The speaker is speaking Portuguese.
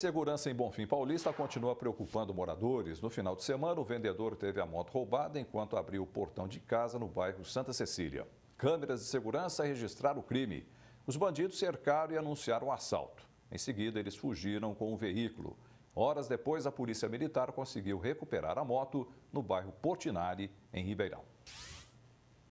Segurança em Bonfim Paulista continua preocupando moradores. No final de semana, o vendedor teve a moto roubada enquanto abriu o portão de casa no bairro Santa Cecília. Câmeras de segurança registraram o crime. Os bandidos cercaram e anunciaram o assalto. Em seguida, eles fugiram com o veículo. Horas depois, a polícia militar conseguiu recuperar a moto no bairro Portinari, em Ribeirão.